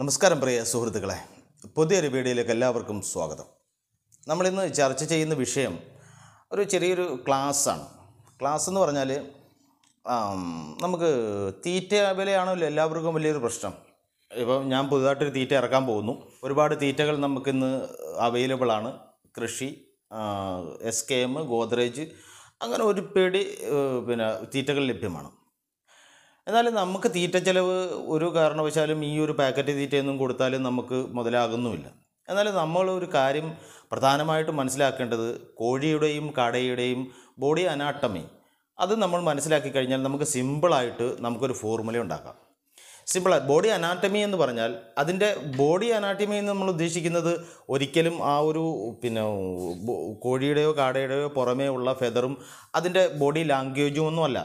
നമസ്കാരം പ്രിയ സുഹൃത്തുക്കളെ പുതിയൊരു വീഡിയോയിലേക്ക് എല്ലാവർക്കും സ്വാഗതം നമ്മളിന്ന് ചർച്ച ചെയ്യുന്ന വിഷയം ഒരു ചെറിയൊരു ക്ലാസ്സാണ് ക്ലാസ് എന്ന് പറഞ്ഞാൽ നമുക്ക് തീറ്റ വിലയാണല്ലോ എല്ലാവർക്കും വലിയൊരു പ്രശ്നം ഇപ്പം ഞാൻ പുതുതായിട്ടൊരു തീറ്റ ഇറക്കാൻ പോകുന്നു ഒരുപാട് തീറ്റകൾ നമുക്കിന്ന് അവൈലബിളാണ് കൃഷി എസ് കെ എം ഗോദ്രേജ് അങ്ങനെ ഒരു പേടി പിന്നെ തീറ്റകൾ ലഭ്യമാണ് എന്നാലും നമുക്ക് തീറ്റ ചെലവ് ഒരു കാരണവശാലും ഈ ഒരു പാക്കറ്റ് തീറ്റയൊന്നും കൊടുത്താലും നമുക്ക് മുതലാകുന്നുമില്ല എന്നാലും നമ്മൾ ഒരു കാര്യം പ്രധാനമായിട്ട് മനസ്സിലാക്കേണ്ടത് കോഴിയുടെയും കടയുടെയും ബോഡി അനാട്ടമി അത് നമ്മൾ മനസ്സിലാക്കി കഴിഞ്ഞാൽ നമുക്ക് സിമ്പിളായിട്ട് നമുക്കൊരു ഫോർമുല ഉണ്ടാക്കാം സിമ്പിളായി ബോഡി അനാട്ടമി എന്ന് പറഞ്ഞാൽ അതിൻ്റെ ബോഡി അനാട്ടമി എന്ന് നമ്മൾ ഉദ്ദേശിക്കുന്നത് ഒരിക്കലും ആ ഒരു പിന്നെ കോഴിയുടെയോ കാടയുടെയോ പുറമേ ഉള്ള ഫെദറും അതിൻ്റെ ബോഡി ലാംഗ്വേജും ഒന്നുമല്ല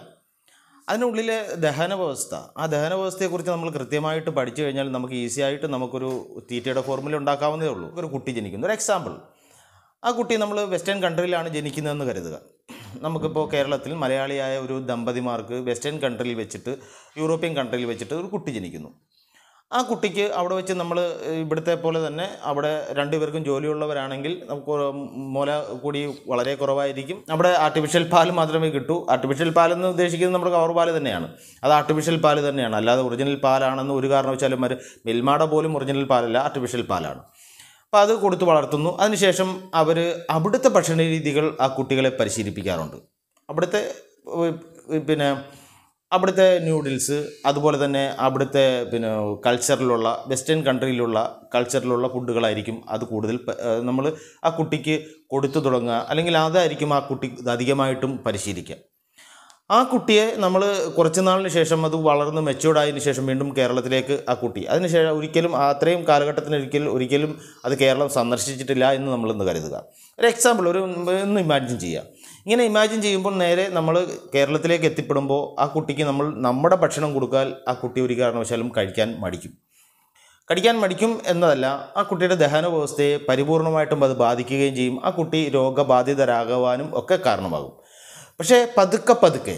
അതിനുള്ളിലെ ദഹന വ്യവസ്ഥ ആ ദഹന വ്യവസ്ഥയെക്കുറിച്ച് നമ്മൾ കൃത്യമായിട്ട് പഠിച്ചു കഴിഞ്ഞാൽ നമുക്ക് ഈസി ആയിട്ട് നമുക്കൊരു തീറ്റയുടെ ഫോർമുല ഉണ്ടാക്കാവുന്നതേ ഉള്ളൂ ഒരു കുട്ടി ജനിക്കുന്നു ഒരു എക്സാമ്പിൾ ആ കുട്ടി നമ്മൾ വെസ്റ്റേൺ കൺട്രിയിലാണ് ജനിക്കുന്നതെന്ന് കരുതുക നമുക്കിപ്പോൾ കേരളത്തിൽ മലയാളിയായ ഒരു ദമ്പതിമാർക്ക് വെസ്റ്റേൺ കൺട്രിയിൽ വെച്ചിട്ട് യൂറോപ്യൻ കൺട്രിയിൽ വെച്ചിട്ട് ഒരു കുട്ടി ജനിക്കുന്നു ആ കുട്ടിക്ക് അവിടെ വെച്ച് നമ്മൾ ഇവിടുത്തെ പോലെ തന്നെ അവിടെ രണ്ടുപേർക്കും ജോലിയുള്ളവരാണെങ്കിൽ നമുക്ക് മുല കൂടി വളരെ കുറവായിരിക്കും അവിടെ ആർട്ടിഫിഷ്യൽ പാൽ മാത്രമേ കിട്ടൂ ആർട്ടിഫിഷ്യൽ പാലെന്ന് ഉദ്ദേശിക്കുന്നത് നമ്മുടെ കവർ പാൽ തന്നെയാണ് അത് ആർട്ടിഫിഷ്യൽ പാൽ തന്നെയാണ് അല്ലാതെ ഒറിജിനൽ പാലാണെന്ന് ഒരു കാരണവശാലും അവർ മിൽമാട പോലും ഒറിജിനൽ പാലല്ല ആർട്ടിഫിഷ്യൽ പാലാണ് അപ്പോൾ അത് കൊടുത്ത് വളർത്തുന്നു അതിനുശേഷം അവർ അവിടുത്തെ ഭക്ഷണ രീതികൾ ആ കുട്ടികളെ പരിശീലിപ്പിക്കാറുണ്ട് അവിടുത്തെ പിന്നെ അവിടുത്തെ ന്യൂഡിൽസ് അതുപോലെ തന്നെ അവിടുത്തെ പിന്നെ കൾച്ചറിലുള്ള വെസ്റ്റേൺ കൺട്രിയിലുള്ള കൾച്ചറിലുള്ള ഫുഡുകളായിരിക്കും അത് കൂടുതൽ നമ്മൾ ആ കുട്ടിക്ക് കൊടുത്തു തുടങ്ങുക അല്ലെങ്കിൽ അതായിരിക്കും ആ കുട്ടി അധികമായിട്ടും പരിശീലിക്കുക ആ കുട്ടിയെ നമ്മൾ കുറച്ച് നാളിന് ശേഷം അത് വളർന്ന് മെച്ചൂർഡായതിനു ശേഷം വീണ്ടും കേരളത്തിലേക്ക് ആ കുട്ടി അതിനുശേഷം ഒരിക്കലും അത്രയും കാലഘട്ടത്തിന് ഒരിക്കലും ഒരിക്കലും അത് കേരളം സന്ദർശിച്ചിട്ടില്ല എന്ന് നമ്മൾ കരുതുക ഒരു എക്സാമ്പിൾ ഒരു ഒന്ന് ഇമാജിൻ ചെയ്യുക ഇങ്ങനെ ഇമാജിൻ ചെയ്യുമ്പോൾ നേരെ നമ്മൾ കേരളത്തിലേക്ക് എത്തിപ്പെടുമ്പോൾ ആ കുട്ടിക്ക് നമ്മൾ നമ്മുടെ ഭക്ഷണം കൊടുക്കാൻ ആ കുട്ടി ഒരു കാരണവശാലും കഴിക്കാൻ മടിക്കും കടിക്കാൻ മടിക്കും എന്നതല്ല ആ കുട്ടിയുടെ ദഹന വ്യവസ്ഥയെ പരിപൂർണമായിട്ടും അത് ബാധിക്കുകയും ചെയ്യും ആ കുട്ടി രോഗബാധിതരാകുവാനും ഒക്കെ കാരണമാകും പക്ഷേ പതുക്കെ പതുക്കെ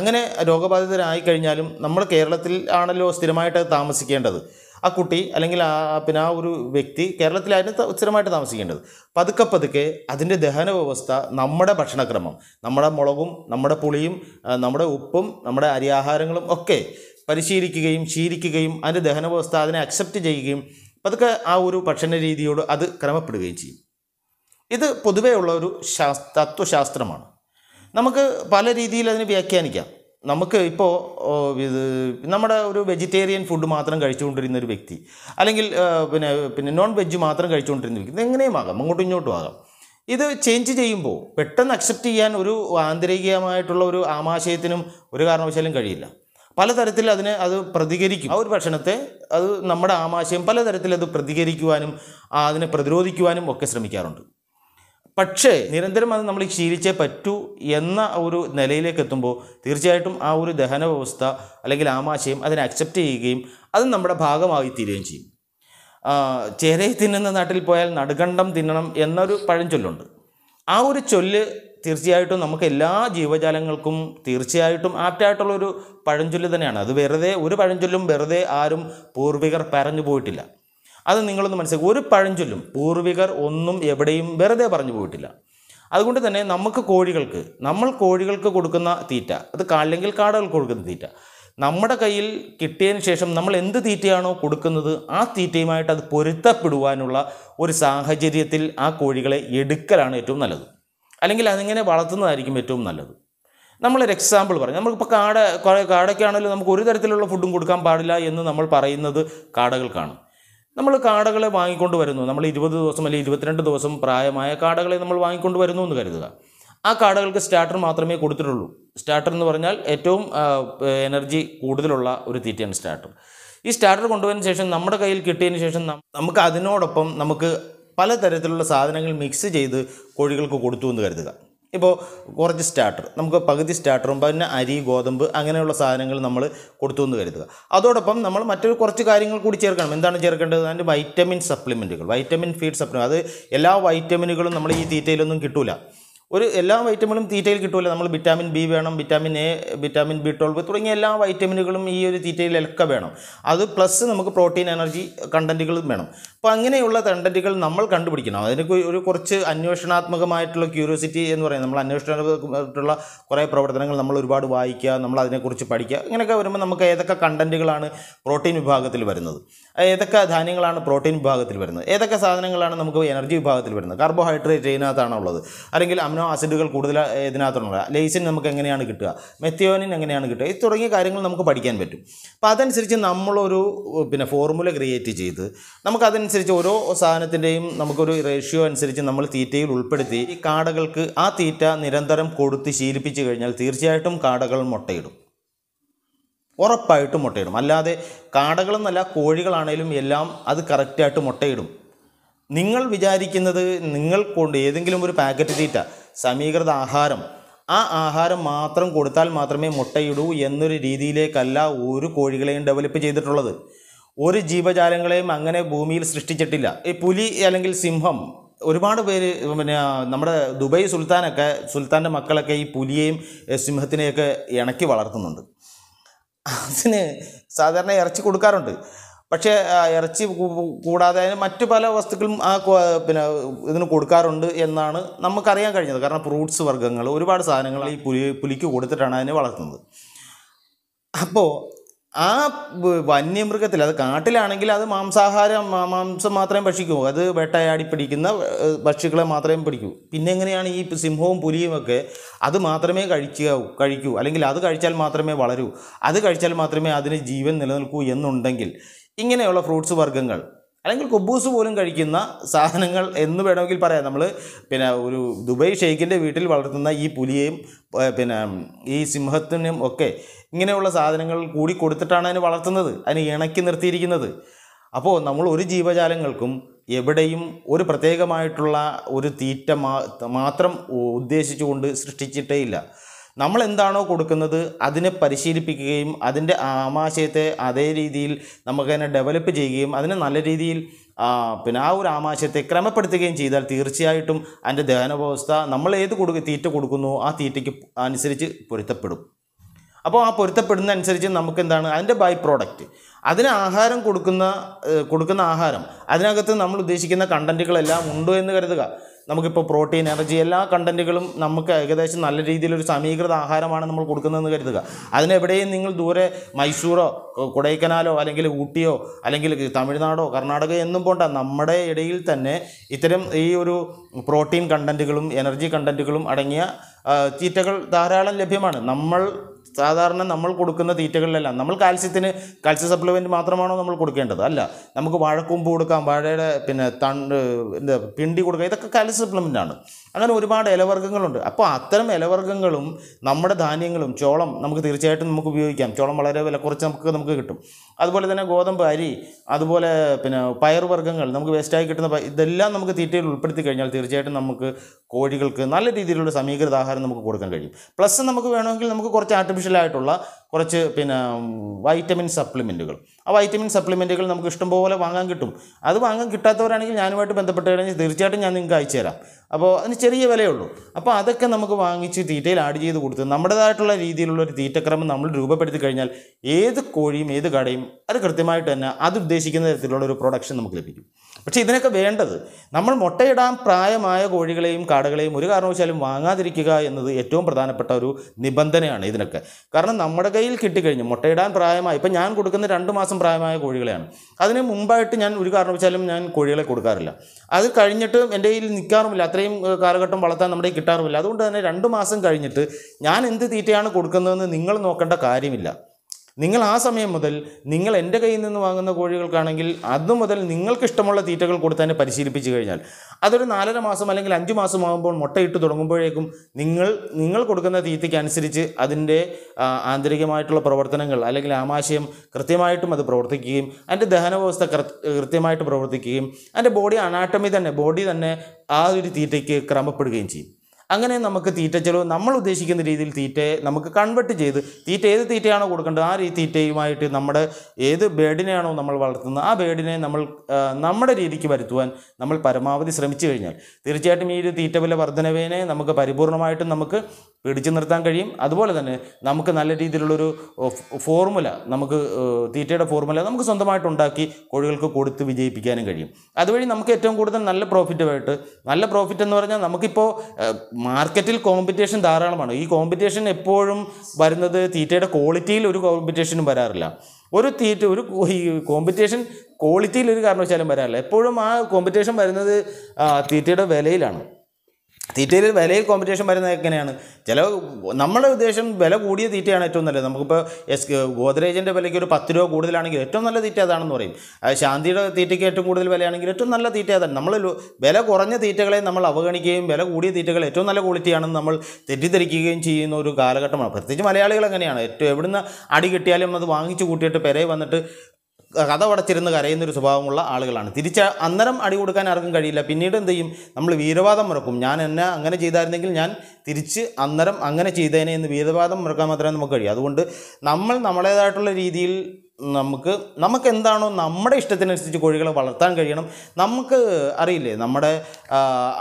അങ്ങനെ രോഗബാധിതരായി കഴിഞ്ഞാലും നമ്മൾ കേരളത്തിൽ ആണല്ലോ സ്ഥിരമായിട്ട് താമസിക്കേണ്ടത് ആ കുട്ടി അല്ലെങ്കിൽ ആ പിന്നെ ആ ഒരു വ്യക്തി കേരളത്തിലായിരുന്നു സ്ഥിരമായിട്ട് താമസിക്കേണ്ടത് പതുക്കെ പതുക്കെ അതിൻ്റെ ദഹന വ്യവസ്ഥ നമ്മുടെ ഭക്ഷണക്രമം നമ്മുടെ മുളകും നമ്മുടെ പുളിയും നമ്മുടെ ഉപ്പും നമ്മുടെ അരിയാഹാരങ്ങളും ഒക്കെ പരിശീലിക്കുകയും ശീലിക്കുകയും അതിൻ്റെ ദഹന വ്യവസ്ഥ അതിനെ അക്സെപ്റ്റ് ചെയ്യുകയും പതുക്കെ ആ ഒരു ഭക്ഷണ രീതിയോട് അത് ക്രമപ്പെടുകയും ചെയ്യും ഇത് പൊതുവേ ഉള്ള ഒരു ശാസ് തത്വശാസ്ത്രമാണ് നമുക്ക് പല രീതിയിൽ അതിനെ വ്യാഖ്യാനിക്കാം നമുക്ക് ഇപ്പോൾ ഇത് നമ്മുടെ ഒരു വെജിറ്റേറിയൻ ഫുഡ് മാത്രം കഴിച്ചുകൊണ്ടിരുന്ന ഒരു വ്യക്തി അല്ലെങ്കിൽ പിന്നെ പിന്നെ നോൺ വെജ് മാത്രം കഴിച്ചുകൊണ്ടിരുന്ന വ്യക്തി എങ്ങനെയും ആകാം അങ്ങോട്ടും ഇങ്ങോട്ടും ആകാം ഇത് ചേഞ്ച് ചെയ്യുമ്പോൾ പെട്ടെന്ന് അക്സെപ്റ്റ് ചെയ്യാൻ ഒരു ആന്തരികമായിട്ടുള്ള ഒരു ആമാശയത്തിനും ഒരു കാരണവശാലും കഴിയില്ല പലതരത്തിൽ അതിന് അത് പ്രതികരിക്കും ആ ഒരു ഭക്ഷണത്തെ അത് നമ്മുടെ ആമാശയം പലതരത്തിൽ അത് പ്രതികരിക്കുവാനും അതിനെ പ്രതിരോധിക്കുവാനും ഒക്കെ ശ്രമിക്കാറുണ്ട് പക്ഷേ നിരന്തരം അത് നമ്മൾ ശീലിച്ചേ പറ്റൂ എന്ന ഒരു നിലയിലേക്ക് എത്തുമ്പോൾ തീർച്ചയായിട്ടും ആ ഒരു ദഹന വ്യവസ്ഥ അല്ലെങ്കിൽ ആമാശയം അതിനെ അക്സെപ്റ്റ് ചെയ്യുകയും അത് നമ്മുടെ ഭാഗമായി തീരുകയും ചെയ്യും ചേരയെ തിന്നുന്ന നാട്ടിൽ പോയാൽ നടുകണ്ടം തിന്നണം എന്നൊരു പഴഞ്ചൊല്ലുണ്ട് ആ ഒരു ചൊല്ല് തീർച്ചയായിട്ടും നമുക്ക് എല്ലാ ജീവജാലങ്ങൾക്കും തീർച്ചയായിട്ടും ആപ്റ്റായിട്ടുള്ളൊരു പഴഞ്ചൊല്ല് തന്നെയാണ് അത് വെറുതെ ഒരു പഴഞ്ചൊല്ലും വെറുതെ ആരും പൂർവികർ പറഞ്ഞു പോയിട്ടില്ല അത് നിങ്ങളൊന്ന് മനസ്സിലാക്കുക ഒരു പഴഞ്ചൊല്ലും പൂർവികർ ഒന്നും എവിടെയും വെറുതെ പറഞ്ഞു പോയിട്ടില്ല അതുകൊണ്ട് തന്നെ നമുക്ക് കോഴികൾക്ക് നമ്മൾ കോഴികൾക്ക് കൊടുക്കുന്ന തീറ്റ അത് അല്ലെങ്കിൽ കാടകൾക്ക് കൊടുക്കുന്ന തീറ്റ നമ്മുടെ കയ്യിൽ കിട്ടിയതിന് ശേഷം നമ്മൾ എന്ത് തീറ്റയാണോ കൊടുക്കുന്നത് ആ തീറ്റയുമായിട്ട് അത് പൊരുത്തപ്പെടുവാനുള്ള ഒരു സാഹചര്യത്തിൽ ആ കോഴികളെ എടുക്കലാണ് ഏറ്റവും നല്ലത് അല്ലെങ്കിൽ അതിങ്ങനെ വളർത്തുന്നതായിരിക്കും ഏറ്റവും നല്ലത് നമ്മളൊരു എക്സാമ്പിൾ പറഞ്ഞു നമുക്കിപ്പോൾ കാട ആണെങ്കിലും നമുക്ക് ഒരു തരത്തിലുള്ള ഫുഡും കൊടുക്കാൻ പാടില്ല എന്ന് നമ്മൾ പറയുന്നത് കാടകൾക്കാണ് നമ്മൾ കാടകളെ വാങ്ങിക്കൊണ്ട് വരുന്നു നമ്മൾ ഇരുപത് ദിവസം അല്ലെങ്കിൽ ഇരുപത്തിരണ്ട് ദിവസം പ്രായമായ കാടകളെ നമ്മൾ വാങ്ങിക്കൊണ്ട് വരുന്നു എന്ന് കരുതുക ആ കാടകൾക്ക് സ്റ്റാർട്ടർ മാത്രമേ കൊടുത്തിട്ടുള്ളൂ സ്റ്റാർട്ടർ എന്ന് പറഞ്ഞാൽ ഏറ്റവും എനർജി കൂടുതലുള്ള ഒരു തീറ്റയാണ് സ്റ്റാർട്ടർ ഈ സ്റ്റാർട്ടർ കൊണ്ടുവന്ന ശേഷം നമ്മുടെ കയ്യിൽ കിട്ടിയതിന് ശേഷം നമുക്ക് അതിനോടൊപ്പം നമുക്ക് പലതരത്തിലുള്ള സാധനങ്ങൾ മിക്സ് ചെയ്ത് കോഴികൾക്ക് കൊടുത്തു എന്ന് കരുതുക ഇപ്പോൾ കുറച്ച് സ്റ്റാർട്ടർ നമുക്ക് പകുതി സ്റ്റാർട്ടറും പിന്നെ അരി ഗോതമ്പ് അങ്ങനെയുള്ള സാധനങ്ങൾ നമ്മൾ കൊടുത്തു എന്ന് കരുതുക അതോടൊപ്പം നമ്മൾ മറ്റൊരു കുറച്ച് കാര്യങ്ങൾ കൂടി ചേർക്കണം എന്താണ് ചേർക്കേണ്ടത് അതിൻ്റെ വൈറ്റമിൻ സപ്ലിമെൻറ്റുകൾ വൈറ്റമിൻ ഫീഡ് സപ്ലിമെൻറ്റ് അത് എല്ലാ വൈറ്റമിനുകളും നമ്മൾ ഈ തീറ്റയിലൊന്നും കിട്ടില്ല ഒരു എല്ലാ വൈറ്റമിനും തീറ്റയിൽ കിട്ടുമല്ലോ നമ്മൾ വിറ്റാമിൻ ബി വേണം vitamin A vitamin B twelve തുടങ്ങിയ എല്ലാ വൈറ്റമിനുകളും ഈ ഒരു തീറ്റയിലൊക്കെ വേണം അത് പ്ലസ് നമുക്ക് പ്രോട്ടീൻ എനർജി കണ്ടൻറ്റുകളും വേണം അപ്പോൾ അങ്ങനെയുള്ള കണ്ടൻറ്റുകൾ നമ്മൾ കണ്ടുപിടിക്കണം അതിന് ഒരു കുറച്ച് അന്വേഷണാത്മകമായിട്ടുള്ള ക്യൂരിയോസിറ്റി എന്ന് പറയുന്നത് നമ്മൾ അന്വേഷണമായിട്ടുള്ള കുറേ പ്രവർത്തനങ്ങൾ നമ്മൾ ഒരുപാട് വായിക്കുക നമ്മൾ അതിനെക്കുറിച്ച് പഠിക്കുക ഇങ്ങനെയൊക്കെ വരുമ്പോൾ നമുക്ക് ഏതൊക്കെ കണ്ടൻറ്റുകളാണ് പ്രോട്ടീൻ വിഭാഗത്തിൽ വരുന്നത് ഏതൊക്കെ ധാന്യങ്ങളാണ് പ്രോട്ടീൻ വിഭാഗത്തിൽ വരുന്നത് ഏതൊക്കെ സാധനങ്ങളാണ് നമുക്ക് എനർജി വിഭാഗത്തിൽ വരുന്നത് കാർബോഹൈഡ്രേറ്റ് ഇതിനകത്താണ് ഉള്ളത് അല്ലെങ്കിൽ അമിനോ ആസിഡുകൾ കൂടുതൽ ഉള്ളത് ലേസിൻ നമുക്ക് എങ്ങനെയാണ് കിട്ടുക മെത്തിയോനിൻ എങ്ങനെയാണ് കിട്ടുക ഇത് തുടങ്ങിയ കാര്യങ്ങൾ നമുക്ക് പഠിക്കാൻ പറ്റും അപ്പോൾ അതനുസരിച്ച് നമ്മളൊരു പിന്നെ ഫോർമുല ക്രിയേറ്റ് ചെയ്ത് നമുക്കതനുസരിച്ച് ഓരോ സാധനത്തിൻ്റെയും നമുക്കൊരു റേഷ്യോ അനുസരിച്ച് നമ്മൾ തീറ്റയിൽ ഉൾപ്പെടുത്തി ഈ കാടകൾക്ക് ആ തീറ്റ നിരന്തരം കൊടുത്ത് ശീലിപ്പിച്ചു കഴിഞ്ഞാൽ തീർച്ചയായിട്ടും കാടകൾ മുട്ടയിടും ഉറപ്പായിട്ടും മുട്ടയിടും അല്ലാതെ കാടകളെന്നല്ല കോഴികളാണേലും എല്ലാം അത് കറക്റ്റായിട്ട് മുട്ടയിടും നിങ്ങൾ വിചാരിക്കുന്നത് നിങ്ങൾ കൊണ്ട് ഏതെങ്കിലും ഒരു പാക്കറ്റ് തീറ്റ സമീകൃത ആഹാരം ആ ആഹാരം മാത്രം കൊടുത്താൽ മാത്രമേ മുട്ടയിടൂ എന്നൊരു രീതിയിലേക്കല്ല ഒരു കോഴികളെയും ഡെവലപ്പ് ചെയ്തിട്ടുള്ളത് ഒരു ജീവജാലങ്ങളെയും അങ്ങനെ ഭൂമിയിൽ സൃഷ്ടിച്ചിട്ടില്ല ഈ പുലി അല്ലെങ്കിൽ സിംഹം ഒരുപാട് പേര് പിന്നെ നമ്മുടെ ദുബൈ സുൽത്താനൊക്കെ സുൽത്താൻ്റെ മക്കളൊക്കെ ഈ പുലിയെയും സിംഹത്തിനെയൊക്കെ ഇണക്കി വളർത്തുന്നുണ്ട് അതിന് സാധാരണ ഇറച്ചി കൊടുക്കാറുണ്ട് പക്ഷേ ഇറച്ചി കൂടാതെ മറ്റു പല വസ്തുക്കളും ആ പിന്നെ ഇതിന് കൊടുക്കാറുണ്ട് എന്നാണ് നമുക്കറിയാൻ കഴിഞ്ഞത് കാരണം ഫ്രൂട്ട്സ് വർഗ്ഗങ്ങൾ ഒരുപാട് സാധനങ്ങൾ ഈ പുലി പുലിക്ക് കൊടുത്തിട്ടാണ് അതിനെ വളർത്തുന്നത് അപ്പോൾ ആ വന്യമൃഗത്തിൽ അത് കാട്ടിലാണെങ്കിൽ അത് മാംസാഹാരം മാംസം മാത്രമേ ഭക്ഷിക്കൂ അത് വേട്ടയാടി പിടിക്കുന്ന പക്ഷികളെ മാത്രമേ പിടിക്കൂ പിന്നെ എങ്ങനെയാണ് ഈ സിംഹവും പുലിയും ഒക്കെ അത് മാത്രമേ കഴിക്കുക കഴിക്കൂ അല്ലെങ്കിൽ അത് കഴിച്ചാൽ മാത്രമേ വളരൂ അത് കഴിച്ചാൽ മാത്രമേ അതിന് ജീവൻ നിലനിൽക്കൂ എന്നുണ്ടെങ്കിൽ ഇങ്ങനെയുള്ള ഫ്രൂട്ട്സ് വർഗ്ഗങ്ങൾ അല്ലെങ്കിൽ കുബൂസ് പോലും കഴിക്കുന്ന സാധനങ്ങൾ എന്ന് വേണമെങ്കിൽ പറയാം നമ്മൾ പിന്നെ ഒരു ദുബൈ ഷെയ്ഖിൻ്റെ വീട്ടിൽ വളർത്തുന്ന ഈ പുലിയെയും പിന്നെ ഈ സിംഹത്തിനും ഒക്കെ ഇങ്ങനെയുള്ള സാധനങ്ങൾ കൂടി കൊടുത്തിട്ടാണ് അതിന് വളർത്തുന്നത് അതിന് ഇണക്കി നിർത്തിയിരിക്കുന്നത് അപ്പോൾ നമ്മൾ ഒരു ജീവജാലങ്ങൾക്കും എവിടെയും ഒരു പ്രത്യേകമായിട്ടുള്ള ഒരു തീറ്റ മാത്രം ഉദ്ദേശിച്ചുകൊണ്ട് സൃഷ്ടിച്ചിട്ടേ ഇല്ല നമ്മൾ എന്താണോ കൊടുക്കുന്നത് അതിനെ പരിശീലിപ്പിക്കുകയും അതിൻ്റെ ആമാശയത്തെ അതേ രീതിയിൽ നമുക്കതിനെ ഡെവലപ്പ് ചെയ്യുകയും അതിനെ നല്ല രീതിയിൽ പിന്നെ ആ ഒരു ആമാശയത്തെ ക്രമപ്പെടുത്തുകയും ചെയ്താൽ തീർച്ചയായിട്ടും അതിൻ്റെ ദഹനവ്യവസ്ഥ നമ്മൾ ഏത് കൊടുക്കുക തീറ്റ കൊടുക്കുന്നു ആ തീറ്റയ്ക്ക് അനുസരിച്ച് പൊരുത്തപ്പെടും അപ്പോൾ ആ പൊരുത്തപ്പെടുന്ന അനുസരിച്ച് നമുക്ക് എന്താണ് അതിൻ്റെ ബൈ പ്രോഡക്റ്റ് അതിന് ആഹാരം കൊടുക്കുന്ന കൊടുക്കുന്ന ആഹാരം അതിനകത്ത് നമ്മൾ ഉദ്ദേശിക്കുന്ന കണ്ടൻറ്റുകളെല്ലാം ഉണ്ടോ എന്ന് കരുതുക നമുക്കിപ്പോൾ പ്രോട്ടീൻ എനർജി എല്ലാ കണ്ടൻറ്റുകളും നമുക്ക് ഏകദേശം നല്ല രീതിയിലൊരു സമീകൃത ആഹാരമാണ് നമ്മൾ കൊടുക്കുന്നതെന്ന് കരുതുക അതിനെവിടെയും നിങ്ങൾ ദൂരെ മൈസൂരോ കൊടൈക്കനാലോ അല്ലെങ്കിൽ ഊട്ടിയോ അല്ലെങ്കിൽ തമിഴ്നാടോ കർണാടകയോ എന്നും പോണ്ട നമ്മുടെ ഇടയിൽ തന്നെ ഇത്തരം ഈ ഒരു പ്രോട്ടീൻ കണ്ടൻറ്റുകളും എനർജി കണ്ടൻറ്റുകളും അടങ്ങിയ തീറ്റകൾ ധാരാളം ലഭ്യമാണ് നമ്മൾ സാധാരണ നമ്മൾ കൊടുക്കുന്ന തീറ്റകളിലെല്ലാം നമ്മൾ കാൽസ്യത്തിന് കാൽസ്യ സപ്ലിമെൻറ്റ് മാത്രമാണോ നമ്മൾ കൊടുക്കേണ്ടത് അല്ല നമുക്ക് വാഴക്കൂമ്പ് കൊടുക്കാം വാഴയുടെ പിന്നെ തണ്ട് എന്താ പിണ്ടി കൊടുക്കുക ഇതൊക്കെ കാൽസ്യ സപ്ലിമെൻ്റ് ആണ് അങ്ങനെ ഒരുപാട് ഇലവർഗ്ഗങ്ങളുണ്ട് അപ്പോൾ അത്തരം ഇലവർഗ്ഗങ്ങളും നമ്മുടെ ധാന്യങ്ങളും ചോളം നമുക്ക് തീർച്ചയായിട്ടും നമുക്ക് ഉപയോഗിക്കാം ചോളം വളരെ വില കുറച്ച് നമുക്ക് നമുക്ക് കിട്ടും അതുപോലെ തന്നെ ഗോതമ്പ് അരി അതുപോലെ പിന്നെ പയറുവർഗ്ഗങ്ങൾ നമുക്ക് വേസ്റ്റായി കിട്ടുന്ന ഇതെല്ലാം നമുക്ക് തീറ്റയിൽ ഉൾപ്പെടുത്തി കഴിഞ്ഞാൽ തീർച്ചയായിട്ടും നമുക്ക് കോഴികൾക്ക് നല്ല രീതിയിലുള്ള സമീകൃതാഹാരം നമുക്ക് കൊടുക്കാൻ കഴിയും പ്ലസ് നമുക്ക് വേണമെങ്കിൽ നമുക്ക് കുറച്ച് ആർട്ടിഫിഷ്യലായിട്ടുള്ള കുറച്ച് പിന്നെ വൈറ്റമിൻ സപ്ലിമെൻറ്റുകൾ ആ വൈറ്റമിൻ സപ്ലിമെൻറ്റുകൾ നമുക്ക് ഇഷ്ടംപോലെ വാങ്ങാൻ കിട്ടും അത് വാങ്ങാൻ കിട്ടാത്തവരാണെങ്കിൽ ഞാനുമായിട്ട് ബന്ധപ്പെട്ട് കഴിഞ്ഞാൽ തീർച്ചയായിട്ടും ഞാൻ നിങ്ങൾക്ക് അയച്ചു തരാം അപ്പോൾ അതിന് ചെറിയ വിലയുള്ളൂ അപ്പോൾ അതൊക്കെ നമുക്ക് വാങ്ങിച്ച് തീറ്റയിൽ ആഡ് ചെയ്ത് കൊടുത്ത് നമ്മുടേതായിട്ടുള്ള രീതിയിലുള്ള ഒരു തീറ്റക്രമം നമ്മൾ രൂപപ്പെടുത്തി കഴിഞ്ഞാൽ ഏത് കോഴിയും ഏത് കടയും അത് കൃത്യമായിട്ട് തന്നെ അത് ഉദ്ദേശിക്കുന്ന തരത്തിലുള്ള ഒരു പ്രൊഡക്ഷൻ നമുക്ക് ലഭിക്കും പക്ഷേ ഇതിനൊക്കെ വേണ്ടത് നമ്മൾ മുട്ടയിടാൻ പ്രായമായ കോഴികളെയും കാടകളെയും ഒരു കാരണവശാലും വാങ്ങാതിരിക്കുക എന്നത് ഏറ്റവും പ്രധാനപ്പെട്ട ഒരു നിബന്ധനയാണ് ഇതിനൊക്കെ കാരണം നമ്മുടെ കയ്യിൽ കിട്ടിക്കഴിഞ്ഞു മുട്ടയിടാൻ പ്രായമായി ഇപ്പം ഞാൻ കൊടുക്കുന്ന രണ്ട് മാസം പ്രായമായ കോഴികളെയാണ് അതിന് മുമ്പായിട്ട് ഞാൻ ഒരു കാരണവശാലും ഞാൻ കോഴികളെ കൊടുക്കാറില്ല അത് കഴിഞ്ഞിട്ട് എൻ്റെ കയ്യിൽ നിൽക്കാറുമില്ല അത്രയും കാലഘട്ടം വളർത്താൻ നമ്മുടെ കിട്ടാറുമില്ല അതുകൊണ്ട് തന്നെ രണ്ട് മാസം കഴിഞ്ഞിട്ട് ഞാൻ എന്ത് തീറ്റയാണ് കൊടുക്കുന്നതെന്ന് നിങ്ങൾ നോക്കേണ്ട കാര്യമില്ല നിങ്ങൾ ആ സമയം മുതൽ നിങ്ങൾ എൻ്റെ കയ്യിൽ നിന്ന് വാങ്ങുന്ന കോഴികൾക്കാണെങ്കിൽ അന്നു മുതൽ നിങ്ങൾക്കിഷ്ടമുള്ള തീറ്റകൾ കൊടുത്തതിനെ പരിശീലിപ്പിച്ച് കഴിഞ്ഞാൽ അതൊരു നാലര മാസം അല്ലെങ്കിൽ അഞ്ച് മാസം ആകുമ്പോൾ മുട്ടയിട്ട് തുടങ്ങുമ്പോഴേക്കും നിങ്ങൾ നിങ്ങൾ കൊടുക്കുന്ന തീറ്റയ്ക്കനുസരിച്ച് അതിൻ്റെ ആന്തരികമായിട്ടുള്ള പ്രവർത്തനങ്ങൾ അല്ലെങ്കിൽ ആമാശയം കൃത്യമായിട്ടും അത് പ്രവർത്തിക്കുകയും അതിൻ്റെ ദഹനവ്യവസ്ഥ കൃത്യമായിട്ട് പ്രവർത്തിക്കുകയും അതിൻ്റെ ബോഡി അനാട്ടമി തന്നെ ബോഡി തന്നെ ആ ഒരു തീറ്റയ്ക്ക് ക്രമപ്പെടുകയും ചെയ്യും അങ്ങനെ നമുക്ക് തീറ്റ ചെലവ് നമ്മൾ ഉദ്ദേശിക്കുന്ന രീതിയിൽ തീറ്റയെ നമുക്ക് കൺവെർട്ട് ചെയ്ത് തീറ്റ ഏത് തീറ്റയാണോ കൊടുക്കേണ്ടത് ആ രീതി തീറ്റയുമായിട്ട് നമ്മുടെ ഏത് ബേഡിനെയാണോ നമ്മൾ വളർത്തുന്നത് ആ ബേഡിനെ നമ്മൾ നമ്മുടെ രീതിക്ക് വരുത്തുവാൻ നമ്മൾ പരമാവധി ശ്രമിച്ചു കഴിഞ്ഞാൽ തീർച്ചയായിട്ടും ഈ ഒരു തീറ്റ വില വർധനവേനെ നമുക്ക് പരിപൂർണമായിട്ടും നമുക്ക് പിടിച്ചു നിർത്താൻ കഴിയും അതുപോലെ തന്നെ നമുക്ക് നല്ല രീതിയിലുള്ളൊരു ഫോർമുല നമുക്ക് തീറ്റയുടെ ഫോർമുല നമുക്ക് സ്വന്തമായിട്ട് ഉണ്ടാക്കി കോഴികൾക്ക് കൊടുത്ത് വിജയിപ്പിക്കാനും കഴിയും അതുവഴി നമുക്ക് ഏറ്റവും കൂടുതൽ നല്ല പ്രോഫിറ്റുമായിട്ട് നല്ല പ്രോഫിറ്റ് എന്ന് പറഞ്ഞാൽ നമുക്കിപ്പോൾ മാർക്കറ്റിൽ കോമ്പറ്റീഷൻ ധാരാളമാണ് ഈ കോമ്പറ്റീഷൻ എപ്പോഴും വരുന്നത് തീറ്റയുടെ ക്വാളിറ്റിയിൽ ഒരു കോമ്പറ്റീഷനും വരാറില്ല ഒരു തീറ്റ ഒരു ഈ കോമ്പറ്റീഷൻ ക്വാളിറ്റിയിൽ ഒരു കാരണവശാലും വരാറില്ല എപ്പോഴും ആ കോമ്പറ്റീഷൻ വരുന്നത് തീറ്റയുടെ വിലയിലാണ് തീറ്റയിൽ വിലയിൽ കോമ്പറ്റീഷൻ വരുന്നത് എങ്ങനെയാണ് ചില നമ്മുടെ ഉദ്ദേശം വില കൂടിയ തീറ്റയാണ് ഏറ്റവും നല്ലത് നമുക്കിപ്പോൾ എസ് ഗോദ്രേജിൻ്റെ വിലയ്ക്ക് ഒരു പത്ത് രൂപ കൂടുതലാണെങ്കിൽ ഏറ്റവും നല്ല തീറ്റ അതാണെന്ന് പറയും ശാന്തിയുടെ തീറ്റയ്ക്ക് ഏറ്റവും കൂടുതൽ വിലയാണെങ്കിൽ ഏറ്റവും നല്ല തീറ്റ അതാണ് നമ്മൾ വില കുറഞ്ഞ തീറ്റകളെ നമ്മൾ അവഗണിക്കുകയും വില കൂടിയ തീറ്റകൾ ഏറ്റവും നല്ല ക്വാളിറ്റിയാണെന്ന് നമ്മൾ തെറ്റിദ്ധരിക്കുകയും ചെയ്യുന്ന ഒരു കാലഘട്ടമാണ് പ്രത്യേകിച്ച് മലയാളികൾ അങ്ങനെയാണ് ഏറ്റവും എവിടുന്ന് അടി കിട്ടിയാലും അത് വാങ്ങിച്ചു കൂട്ടിയിട്ട് പെരയെ വന്നിട്ട് കഥവടച്ചിരുന്ന് കരയുന്നൊരു സ്വഭാവമുള്ള ആളുകളാണ് തിരിച്ച് അന്നേരം അടി കൊടുക്കാൻ ആർക്കും കഴിയില്ല പിന്നീട് എന്ത് ചെയ്യും നമ്മൾ വീരവാദം മുറക്കും ഞാൻ എന്നെ അങ്ങനെ ചെയ്തായിരുന്നെങ്കിൽ ഞാൻ തിരിച്ച് അന്നേരം അങ്ങനെ ചെയ്തേനെ എന്ന് വീരവാദം മുറക്കാൻ മാത്രമേ നമുക്ക് കഴിയൂ അതുകൊണ്ട് നമ്മൾ നമ്മളേതായിട്ടുള്ള രീതിയിൽ നമുക്ക് നമുക്ക് എന്താണോ നമ്മുടെ ഇഷ്ടത്തിനനുസരിച്ച് കോഴികളെ വളർത്താൻ കഴിയണം നമുക്ക് അറിയില്ലേ നമ്മുടെ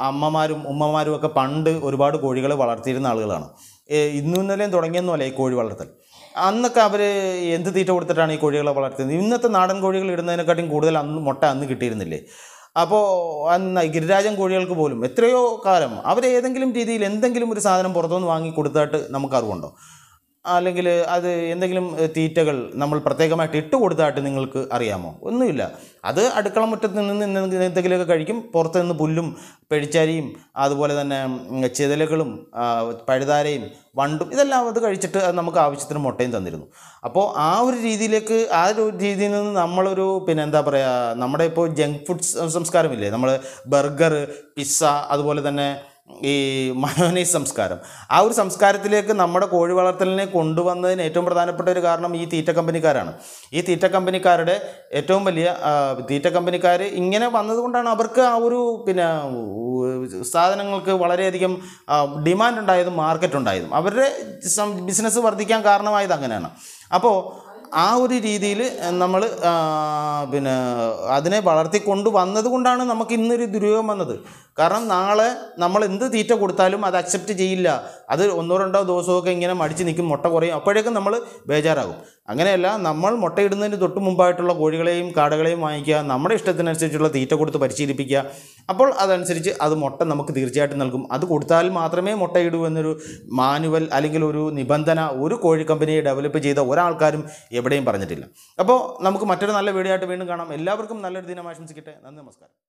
അമ്മമാരും ഉമ്മമാരും ഒക്കെ പണ്ട് ഒരുപാട് കോഴികളെ വളർത്തിയിരുന്ന ആളുകളാണ് ഇന്നും ഇന്നലെയും തുടങ്ങിയെന്നല്ല ഈ കോഴി വളർത്തൽ അന്നൊക്കെ അവർ എന്ത് തീറ്റ കൊടുത്തിട്ടാണ് ഈ കോഴികളെ വളർത്തുന്നത് ഇന്നത്തെ നാടൻ കോഴികൾ ഇടുന്നതിനെക്കാട്ടിയും കൂടുതൽ അന്ന് മുട്ട അന്ന് കിട്ടിയിരുന്നില്ലേ അപ്പോൾ അന്ന് ഗിരിരാജൻ കോഴികൾക്ക് പോലും എത്രയോ കാലം അവരേതെങ്കിലും ഏതെങ്കിലും രീതിയിൽ എന്തെങ്കിലും ഒരു സാധനം പുറത്തുനിന്ന് വാങ്ങി കൊടുത്തായിട്ട് നമുക്കറിവുണ്ടോ അല്ലെങ്കിൽ അത് എന്തെങ്കിലും തീറ്റകൾ നമ്മൾ പ്രത്യേകമായിട്ട് ഇട്ട് കൊടുത്തതായിട്ട് നിങ്ങൾക്ക് അറിയാമോ ഒന്നുമില്ല അത് അടുക്കള മുറ്റത്ത് നിന്ന് എന്തെങ്കിലുമൊക്കെ കഴിക്കും പുറത്ത് നിന്ന് പുല്ലും പെഴിച്ചാരിയും അതുപോലെ തന്നെ ചിതലുകളും പഴുതാരയും വണ്ടും ഇതെല്ലാം അത് കഴിച്ചിട്ട് അത് നമുക്ക് ആവശ്യത്തിന് മുട്ടയും തന്നിരുന്നു അപ്പോൾ ആ ഒരു രീതിയിലേക്ക് ആ ഒരു രീതിയിൽ നിന്ന് നമ്മളൊരു പിന്നെ എന്താ പറയുക നമ്മുടെ ഇപ്പോൾ ജങ്ക് ഫുഡ്സ് സംസ്കാരമില്ലേ നമ്മൾ ബർഗർ പിസ്സ അതുപോലെ തന്നെ ഈ മയോനൈസ് സംസ്കാരം ആ ഒരു സംസ്കാരത്തിലേക്ക് നമ്മുടെ കോഴി വളർത്തലിനെ കൊണ്ടുവന്നതിന് ഏറ്റവും പ്രധാനപ്പെട്ട ഒരു കാരണം ഈ തീറ്റ കമ്പനിക്കാരാണ് ഈ തീറ്റ കമ്പനിക്കാരുടെ ഏറ്റവും വലിയ തീറ്റ കമ്പനിക്കാർ ഇങ്ങനെ വന്നതുകൊണ്ടാണ് അവർക്ക് ആ ഒരു പിന്നെ സാധനങ്ങൾക്ക് വളരെയധികം ഡിമാൻഡ് ഉണ്ടായതും മാർക്കറ്റ് ഉണ്ടായതും അവരുടെ ബിസിനസ് വർദ്ധിക്കാൻ കാരണമായത് അങ്ങനെയാണ് അപ്പോൾ ആ ഒരു രീതിയിൽ നമ്മൾ പിന്നെ അതിനെ വളർത്തിക്കൊണ്ട് വന്നത് കൊണ്ടാണ് നമുക്ക് ഇന്നൊരു ദുരൂഹം വന്നത് കാരണം നാളെ നമ്മൾ എന്ത് തീറ്റ കൊടുത്താലും അത് അക്സെപ്റ്റ് ചെയ്യില്ല അത് ഒന്നോ രണ്ടോ ദിവസമൊക്കെ ഇങ്ങനെ മടിച്ച് നിൽക്കും മുട്ട കുറയും അപ്പോഴേക്കും നമ്മൾ ബേജാറാകും അങ്ങനെയല്ല നമ്മൾ മുട്ടയിടുന്നതിന് തൊട്ട് മുമ്പായിട്ടുള്ള കോഴികളെയും കാടുകളെയും വാങ്ങിക്കുക നമ്മുടെ ഇഷ്ടത്തിനനുസരിച്ചുള്ള തീറ്റ കൊടുത്ത് പരിശീലിപ്പിക്കുക അപ്പോൾ അതനുസരിച്ച് അത് മുട്ട നമുക്ക് തീർച്ചയായിട്ടും നൽകും അത് കൊടുത്താൽ മാത്രമേ മുട്ടയിടൂ എന്നൊരു മാനുവൽ അല്ലെങ്കിൽ ഒരു നിബന്ധന ഒരു കോഴി കമ്പനിയെ ഡെവലപ്പ് ചെയ്ത ഒരാൾക്കാരും എവിടെയും പറഞ്ഞിട്ടില്ല അപ്പോൾ നമുക്ക് മറ്റൊരു നല്ല വീഡിയോ ആയിട്ട് വീണ്ടും കാണാം എല്ലാവർക്കും നല്ലൊരു ദിനം ആശംസിക്കട്ടെ നന്ദി നമസ്കാരം